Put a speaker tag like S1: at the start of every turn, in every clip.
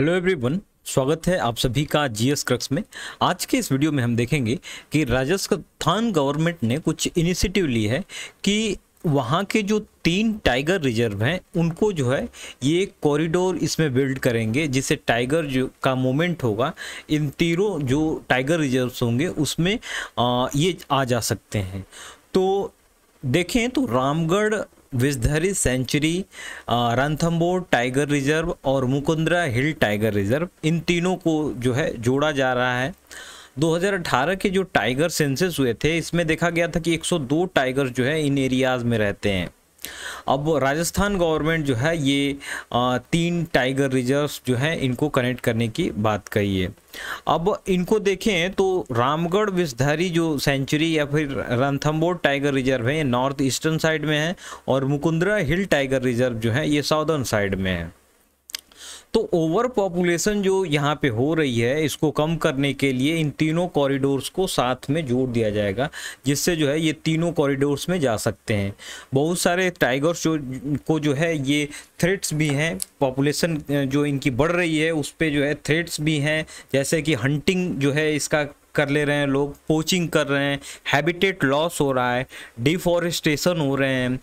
S1: hello everyone स्वागत है आप सभी का जीएस क्रक्स में आज के इस वीडियो में हम देखेंगे कि राजस्थान गवर्नमेंट ने कुछ इनिशिएटिव ली है कि वहाँ के जो तीन टाइगर रिजर्व हैं उनको जो है ये कॉरिडोर इसमें बिल्ड करेंगे जिससे टाइगर जो का मूवमेंट होगा इन तीनों जो टाइगर रिजर्व्स होंगे उसमें आ, ये आ जा सकते हैं तो देखें तो Ramgarh Vishdhari sanctuary Ranthambore tiger reserve और मुकुंद्रा हिल टाइगर रिजर्व इन तीनों को जो है जोड़ा जा रहा है 2018 के जो टाइगर सेंसस हुए थे इसमें देखा गया था कि 102 टाइगर जो है इन एरियाज में रहते हैं अब राजस्थान गवर्नमेंट जो है ये तीन टाइगर रिजर्व्स जो है इनको कनेक्ट करने की बात कही है अब इनको देखें तो रामगढ़ विषधारी जो सेंचुरी या फिर रणथम्बोर टाइगर रिजर्व है ये नॉर्थ ईस्टर्न साइड में है और मुकुंदरा हिल टाइगर रिजर्व जो है ये साउदर्न साइड में है तो ओवर पॉपुलेशन जो यहाँ पे हो रही है इसको कम करने के लिए इन तीनों कॉरिडोर्स को साथ में जोड़ दिया जाएगा जिससे जो है ये तीनों कॉरिडोर्स में जा सकते हैं बहुत सारे टाइगर्स जो को जो है ये थ्रेट्स भी हैं पॉपुलेशन जो इनकी बढ़ रही है उस पर जो है थ्रेट्स भी हैं जैसे कि हंटिंग जो है इसका कर ले रहे हैं लोग पोचिंग कर रहे हैं हैबिटेट लॉस हो रहा है डिफॉरेस्टेशन हो रहे हैं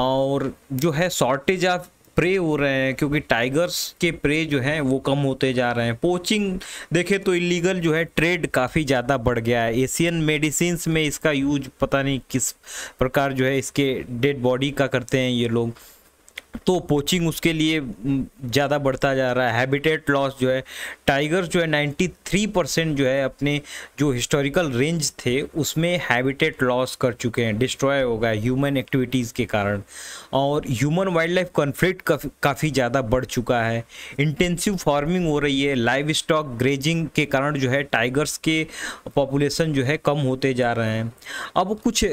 S1: और जो है शॉर्टेज ऑफ प्रे हो रहे हैं क्योंकि टाइगर्स के प्रे जो हैं वो कम होते जा रहे हैं पोचिंग देखे तो इलीगल जो है ट्रेड काफ़ी ज़्यादा बढ़ गया है एशियन मेडिसिन में इसका यूज पता नहीं किस प्रकार जो है इसके डेड बॉडी का करते हैं ये लोग तो पोचिंग उसके लिए हम्म, ज़्यादा बढ़ता जा रहा है हैबिटेट लॉस जो है टाइगर्स जो है 93 परसेंट जो है अपने जो हिस्टोरिकल रेंज थे उसमें हैबिटेट लॉस कर चुके हैं डिस्ट्रॉय हो गए ह्यूमन एक्टिविटीज़ के कारण और ह्यूमन वाइल्ड लाइफ कॉन्फ्लिक्ट काफ़ी ज़्यादा बढ़ चुका है इंटेंसिव फार्मिंग हो रही है लाइव स्टॉक ग्रेजिंग के कारण जो है टाइगर्स के पॉपुलेशन जो है कम होते जा रहे हैं अब कुछ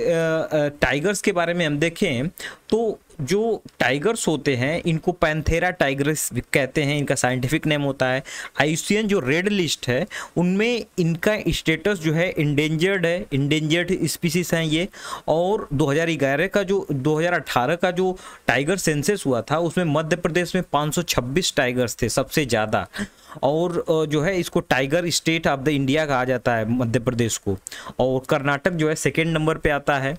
S1: टाइगर्स के बारे में हम देखें तो जो टाइगर्स होते हैं इनको पैंथेरा टाइगर्स कहते हैं इनका साइंटिफिक नेम होता है आई जो रेड लिस्ट है उनमें इनका स्टेटस जो है इंडेंजर्ड है इंडेंजर्ड स्पीसीज हैं ये और 2011 का जो 2018 का जो टाइगर सेंसेस हुआ था उसमें मध्य प्रदेश में 526 टाइगर्स थे सबसे ज़्यादा और जो है इसको tiger state of the India कहा जाता है मध्य प्रदेश को और कर्नाटक जो है सेकेंड नंबर पर आता है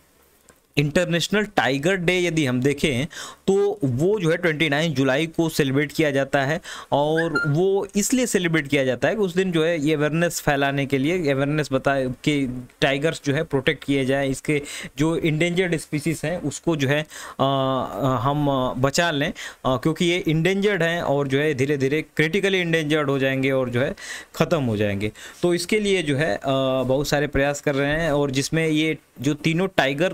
S1: इंटरनेशनल टाइगर डे यदि हम देखें तो वो जो है 29 जुलाई को सेलिब्रेट किया जाता है और वो इसलिए सेलिब्रेट किया जाता है कि उस दिन जो है ये अवेयरनेस फैलाने के लिए अवेयरनेस बता कि टाइगर्स जो है प्रोटेक्ट किए जाए इसके जो इंडेंजर्ड स्पीसीज हैं उसको जो है आ, आ, हम बचा लें आ, क्योंकि ये इंडेंजर्ड हैं और जो है धीरे धीरे क्रिटिकली इंडेंजर्ड हो जाएंगे और जो है ख़त्म हो जाएंगे तो इसके लिए जो है बहुत सारे प्रयास कर रहे हैं और जिसमें ये जो तीनों टाइगर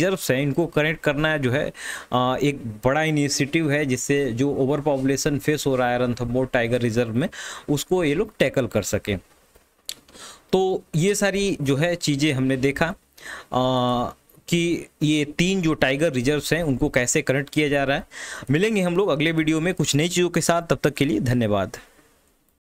S1: रिजर्व्स हैं इनको कनेक्ट करना जो है आ, एक बड़ा इनिशिएटिव है जिससे जो ओवर पॉपुलेशन फेस हो रहा है रणथम्बोर टाइगर रिजर्व में उसको ये लोग टैकल कर सकें तो ये सारी जो है चीज़ें हमने देखा आ, कि ये तीन जो टाइगर रिजर्व्स हैं उनको कैसे कनेक्ट किया जा रहा है मिलेंगे हम लोग अगले वीडियो में कुछ नई चीज़ों के साथ तब तक के लिए धन्यवाद